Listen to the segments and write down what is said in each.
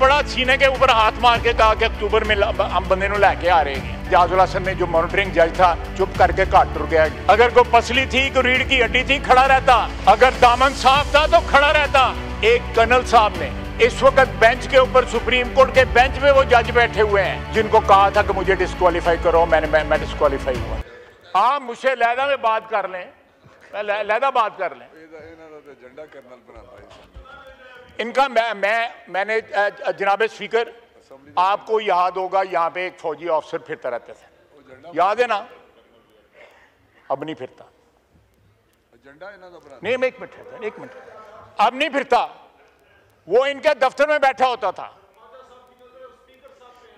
बड़ा ਸੀਨੇ के ऊपर हाथ मार के कहा कि ਅਕਤੂਬਰ में हम बंदे ਨੂੰ ਲੈ ਕੇ ਆ हैं जाजुल हसन ने जो मॉनिटरिंग जज था चुप करके काट टुर गया अगर कोई पसली थी कोई रीढ़ की हड्डी थी खड़ा रहता अगर दामन साफ था तो खड़ा रहता एक कर्नल साहब ने इस वक्त बेंच के ऊपर सुप्रीम कोर्ट के बेंच में वो जज बैठे हुए हैं जिनको कहा था कि मुझे डिस्कालीफाई करो मैंने मैं, मैं डिस्कालीफाई हुआ आप मुझे लहदा में बात कर लें लहदा बात कर लें इनका मैं मैं मैंने जनाब स्पीकर आपको याद होगा यहाँ पे एक फौजी ऑफिसर फिरता रहता था याद है ना अब नहीं फिरता नहीं मैं एक मिनट एक मिनट अब नहीं फिरता वो इनके दफ्तर में बैठा होता था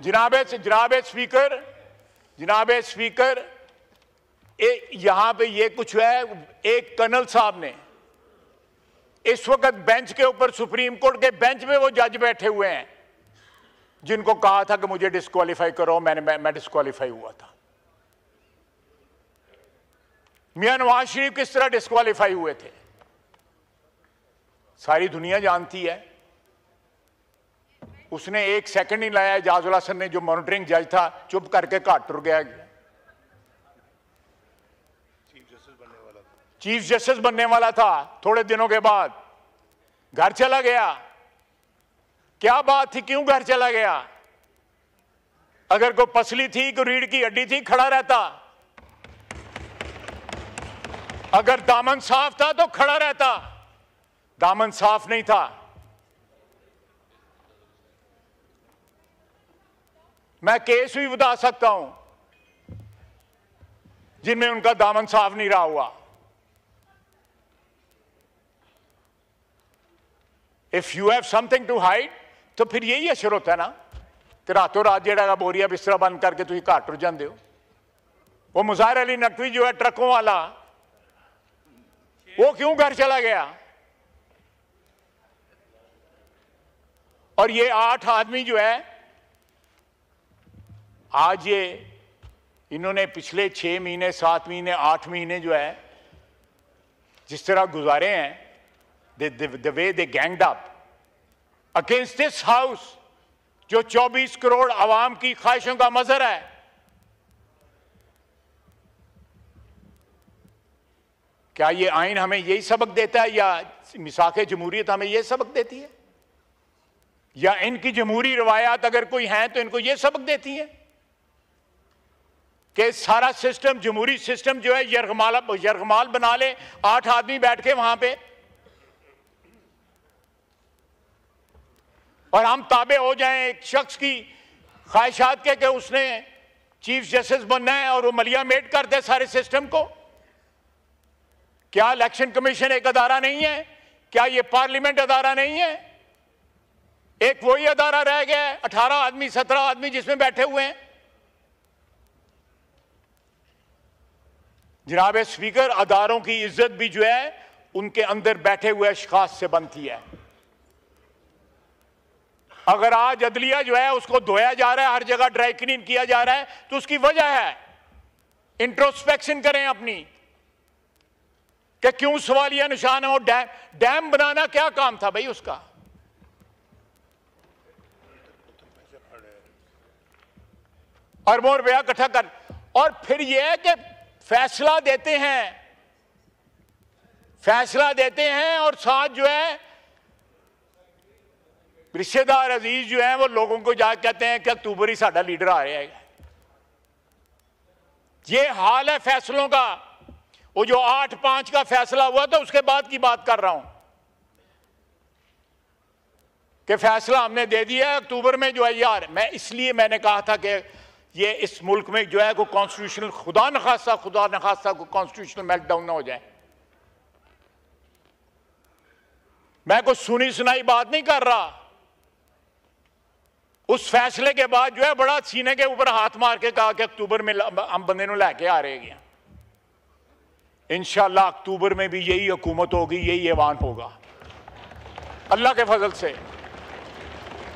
जनाब जनाब स्पीकर जनाब स्पीकर यहां पे ये कुछ है एक कर्नल साहब ने इस वक्त बेंच के ऊपर सुप्रीम कोर्ट के बेंच में वो जज बैठे हुए हैं जिनको कहा था कि मुझे डिस्कालीफाई करो मैंने मैं, मैं डिस्कालीफाई हुआ था मियां नवाज शरीफ किस तरह डिस्कालीफाई हुए थे सारी दुनिया जानती है उसने एक सेकंड नहीं लाया एजाजुल हसन ने जो मॉनिटरिंग जज था चुप करके घाट टुर गया चीफ जस्टिस बनने वाला था थोड़े दिनों के बाद घर चला गया क्या बात थी क्यों घर चला गया अगर कोई पसली थी कोई रीढ़ की हड्डी थी खड़ा रहता अगर दामन साफ था तो खड़ा रहता दामन साफ नहीं था मैं केस भी बता सकता हूं जिनमें उनका दामन साफ नहीं रहा हुआ if you have something to hide तो फिर यही असर होता है ना कि रातों रात जरा बोरिया बिस्तरा बंद करके तुम घर टुर जाते हो वो मुजाहिर अली नकवी जो है ट्रकों वाला वो क्यों घर चला गया और ये आठ आदमी जो है आज ये इन्होंने पिछले छह महीने सात महीने आठ महीने जो है जिस तरह गुजारे हैं the, the, the way they ganged up against this house, जो 24 करोड़ आवाम की ख्वाहिशों का मजहर है क्या ये आइन हमें यही सबक देता है या मिसाख जमहूरियत हमें यह सबक देती है या इनकी जमहूरी रवायात अगर कोई है तो इनको यह सबक देती है कि सारा सिस्टम जमहूरी सिस्टम जो है यरगमाल यरगमाल बना ले आठ आदमी बैठ के वहां पर और हम ताबे हो जाएं एक शख्स की ख्वाहिशात के कि उसने चीफ जस्टिस बनना है और वो मलिया मेट कर दे सारे सिस्टम को क्या इलेक्शन कमीशन एक अदारा नहीं है क्या ये पार्लियामेंट अदारा नहीं है एक वही अदारा रह गया है अठारह आदमी सत्रह आदमी जिसमें बैठे हुए हैं जनाब स्पीकर अदारों की इज्जत भी जो है उनके अंदर बैठे हुए अशखास से बनती है अगर आज अदलिया जो है उसको धोया जा रहा है हर जगह ड्राई क्लीन किया जा रहा है तो उसकी वजह है इंट्रोस्पेक्शन करें अपनी कि क्यों सवालिया निशान है और डैम डैम बनाना क्या काम था भाई उसका अरबों रुपया इकट्ठा कर और फिर यह कि फैसला देते हैं फैसला देते हैं और साथ जो है रिश्तेदार अजीज जो हैं वो लोगों को जा कहते हैं कि अक्तूबर ही साढ़ा लीडर आ रहा है ये हाल है फैसलों का वो जो आठ पांच का फैसला हुआ तो उसके बाद की बात कर रहा हूं कि फैसला हमने दे दिया है अक्टूबर में जो है यार मैं इसलिए मैंने कहा था कि ये इस मुल्क में जो है को कॉन्स्टिट्यूशनल खुदा न खासा खुदा न खासा को कॉन्स्टिट्यूशनल मेल्टडाउन ना हो जाए मैं कुछ सुनी सुनाई बात नहीं कर रहा उस फैसले के बाद जो है बड़ा सीने के ऊपर हाथ मार के कहा कि अक्तूबर में हम बंदे लैके आ रहे हैं इनशाला अक्तूबर में भी यही हुकूमत होगी यही ऐवान होगा अल्लाह के फजल से